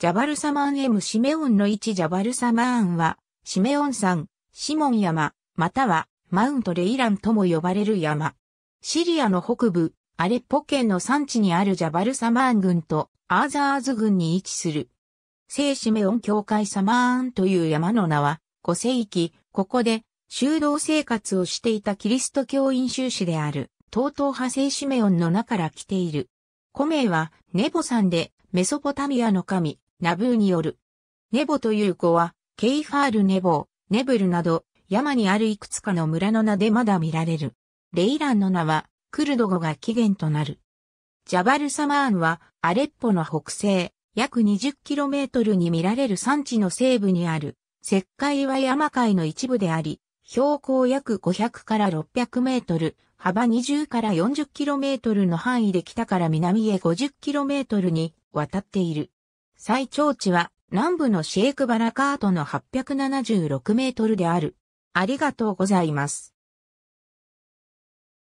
ジャバルサマン M シメオンの1ジャバルサマーンは、シメオン山、シモン山、またはマウントレイランとも呼ばれる山。シリアの北部、アレッポ県の山地にあるジャバルサマーン群とアーザーズ群に位置する。聖シメオン教会サマーンという山の名は、5世紀、ここで修道生活をしていたキリスト教員修士である、東東派聖シメオンの名から来ている。古名はネボ山でメソポタミアの神、ナブーによる。ネボという子は、ケイファール・ネボー、ネブルなど、山にあるいくつかの村の名でまだ見られる。レイランの名は、クルド語が起源となる。ジャバルサマーンは、アレッポの北西、約 20km に見られる山地の西部にある、石灰は山海の一部であり、標高約500から600メートル、幅20から40キロメートルの範囲で北から南へ50キロメートルに渡っている。最長値は南部のシェイクバラカートの876メートルである。ありがとうございます。